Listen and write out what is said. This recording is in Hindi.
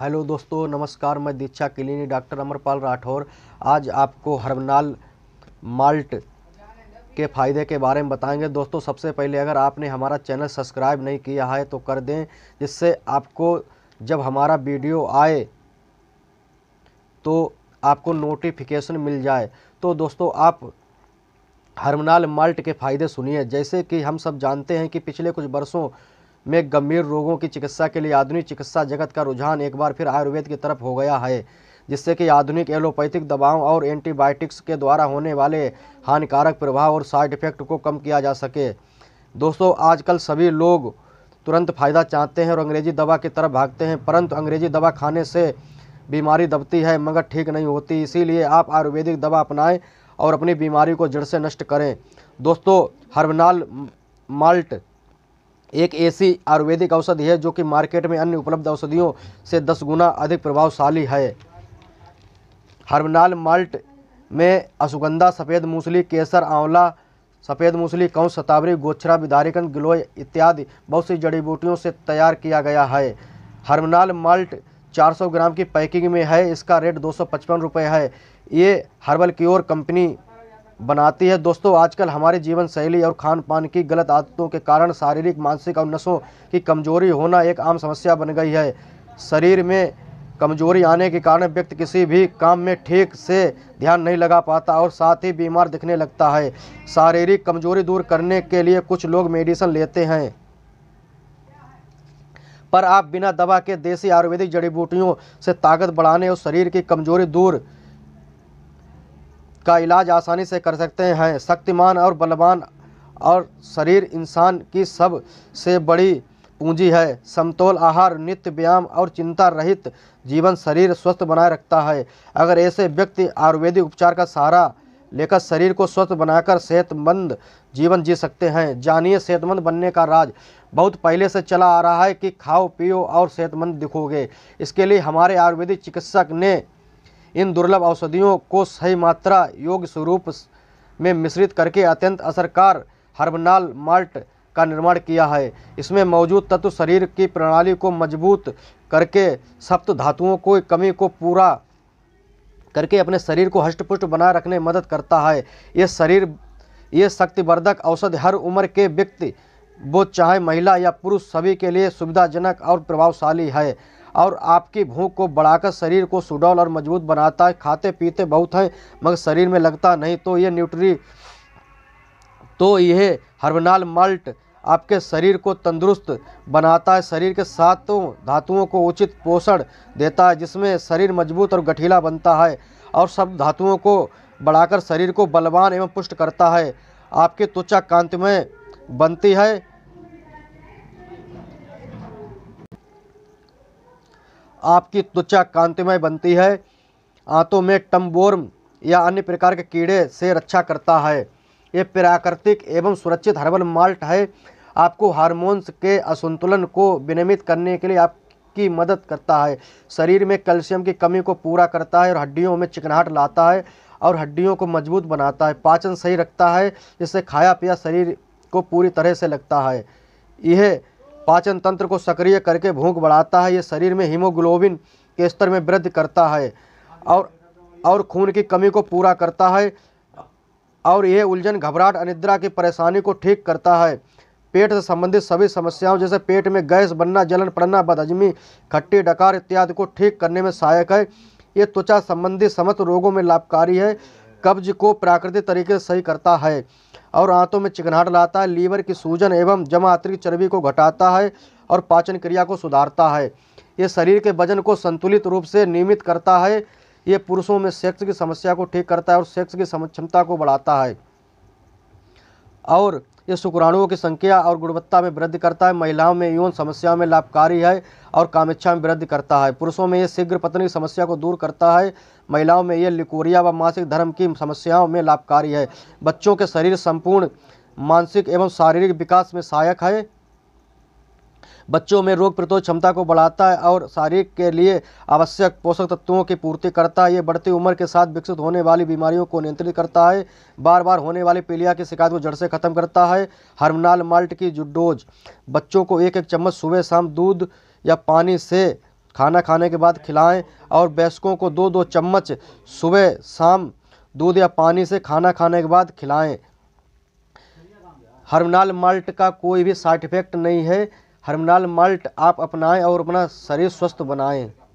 हेलो दोस्तों नमस्कार मैं दीक्षा क्लिनी डॉक्टर अमरपाल राठौर आज आपको हर्बनाल माल्ट के फ़ायदे के बारे में बताएंगे दोस्तों सबसे पहले अगर आपने हमारा चैनल सब्सक्राइब नहीं किया है तो कर दें जिससे आपको जब हमारा वीडियो आए तो आपको नोटिफिकेशन मिल जाए तो दोस्तों आप हर्मनाल माल्ट के फ़ायदे सुनिए जैसे कि हम सब जानते हैं कि पिछले कुछ वर्षों में गंभीर रोगों की चिकित्सा के लिए आधुनिक चिकित्सा जगत का रुझान एक बार फिर आयुर्वेद की तरफ हो गया है जिससे कि आधुनिक एलोपैथिक दवाओं और एंटीबायोटिक्स के द्वारा होने वाले हानिकारक प्रभाव और साइड इफेक्ट को कम किया जा सके दोस्तों आजकल सभी लोग तुरंत फ़ायदा चाहते हैं और अंग्रेजी दवा की तरफ भागते हैं परंतु अंग्रेजी दवा खाने से बीमारी दबती है मगर ठीक नहीं होती इसीलिए आप आयुर्वेदिक दवा अपनाएं और अपनी बीमारी को जड़ से नष्ट करें दोस्तों हर्बनाल माल्ट एक ऐसी आयुर्वेदिक औषधि है जो कि मार्केट में अन्य उपलब्ध औषधियों से दस गुना अधिक प्रभावशाली है हर्बनाल माल्ट में अशुगंधा सफ़ेद मूसली केसर आंवला सफ़ेद मूसली कौन शतावरी गोछरा विधारिकन गिलोय इत्यादि बहुत सी जड़ी बूटियों से तैयार किया गया है हर्बनाल माल्ट 400 ग्राम की पैकिंग में है इसका रेट दो सौ है ये हर्बल क्योर कंपनी बनाती है दोस्तों आजकल हमारे जीवन शैली और खान पान की गलत आदतों के कारण शारीरिक मानसिक और नसों की कमजोरी होना एक आम समस्या बन गई है शरीर में कमजोरी आने के कारण व्यक्ति किसी भी काम में ठीक से ध्यान नहीं लगा पाता और साथ ही बीमार दिखने लगता है शारीरिक कमजोरी दूर करने के लिए कुछ लोग मेडिसिन लेते हैं पर आप बिना दवा के देसी आयुर्वेदिक जड़ी बूटियों से ताकत बढ़ाने और शरीर की कमजोरी दूर का इलाज आसानी से कर सकते हैं शक्तिमान और बलवान और शरीर इंसान की सब से बड़ी पूंजी है समतोल आहार नित्य व्यायाम और चिंता रहित जीवन शरीर स्वस्थ बनाए रखता है अगर ऐसे व्यक्ति आयुर्वेदिक उपचार का सहारा लेकर शरीर को स्वस्थ बनाकर सेहतमंद जीवन जी सकते हैं जानिए सेहतमंद बनने का राज बहुत पहले से चला आ रहा है कि खाओ पियो और सेहतमंद दिखोगे इसके लिए हमारे आयुर्वेदिक चिकित्सक ने इन दुर्लभ औषधियों को सही मात्रा योग स्वरूप में मिश्रित करके अत्यंत असरकार हर्बनाल माल्ट का निर्माण किया है इसमें मौजूद तत्व शरीर की प्रणाली को मजबूत करके सप्त धातुओं को कमी को पूरा करके अपने शरीर को हष्टपुष्ट बनाए रखने में मदद करता है ये शरीर ये शक्तिवर्धक औषध हर उम्र के व्यक्ति वो चाहे महिला या पुरुष सभी के लिए सुविधाजनक और प्रभावशाली है और आपकी भूख को बढ़ाकर शरीर को सुडौल और मजबूत बनाता है खाते पीते बहुत है मगर शरीर में लगता नहीं तो ये न्यूट्री तो यह हर्बनाल मल्ट आपके शरीर को तंदुरुस्त बनाता है शरीर के सातों धातुओं को उचित पोषण देता है जिसमें शरीर मजबूत और गठीला बनता है और सब धातुओं को बढ़ाकर शरीर को बलवान एवं पुष्ट करता है आपकी त्वचा कांतिमय बनती है आपकी त्वचा कांतिमय बनती है आंतों में टम्बोर्म या अन्य प्रकार के कीड़े से रक्षा करता है ये प्राकृतिक एवं सुरक्षित हर्बल माल्ट है आपको हार्मोन्स के असंतुलन को विनियमित करने के लिए आपकी मदद करता है शरीर में कैल्शियम की कमी को पूरा करता है और हड्डियों में चिकनाहट लाता है और हड्डियों को मजबूत बनाता है पाचन सही रखता है इससे खाया पिया शरीर को पूरी तरह से लगता है यह पाचन तंत्र को सक्रिय करके भूख बढ़ाता है ये शरीर में हीमोग्लोबिन के स्तर में वृद्धि करता है और और खून की कमी को पूरा करता है और यह उलझन घबराहट अनिद्रा की परेशानी को ठीक करता है पेट से संबंधित सभी समस्याओं जैसे पेट में गैस बनना जलन पड़ना बदहजमी खट्टी डकार इत्यादि को ठीक करने में सहायक है ये त्वचा संबंधी समस्त रोगों में लाभकारी है कब्ज को प्राकृतिक तरीके से सही करता है और आंतों में चिकनाहट लाता है लीवर की सूजन एवं जमात्री चर्बी को घटाता है और पाचन क्रिया को सुधारता है ये शरीर के वजन को संतुलित रूप से नियमित करता है ये पुरुषों में सेक्स की समस्या को ठीक करता है और सेक्स की क्षमता को बढ़ाता है और ये शुक्राणुओं की संख्या और गुणवत्ता में वृद्धि करता है महिलाओं में यौन समस्याओं में लाभकारी है और कामेच्छा में वृद्धि करता है पुरुषों में ये शीघ्र पत्नी की समस्या को दूर करता है महिलाओं में यह लिकोरिया व मासिक धर्म की समस्याओं में लाभकारी है बच्चों के शरीर संपूर्ण मानसिक एवं शारीरिक विकास में सहायक है बच्चों में रोग प्रतिरोध क्षमता को बढ़ाता है और शारीरिक के लिए आवश्यक पोषक तत्वों की पूर्ति करता है ये बढ़ती उम्र के साथ विकसित होने वाली बीमारियों को नियंत्रित करता है बार बार होने वाली पीलिया की शिकायत को जड़ से खत्म करता है हर्मनाल माल्ट की डोज बच्चों को एक एक चम्मच सुबह शाम दूध या पानी से खाना खाने के बाद खिलाएं और वयस्कों को दो दो चम्मच सुबह शाम दूध या पानी से खाना खाने के बाद खिलाएं हर्मनाल माल्ट का कोई भी साइड इफ़ेक्ट नहीं है हर्मनाल माल्ट आप अपनाएं और अपना शरीर स्वस्थ बनाएं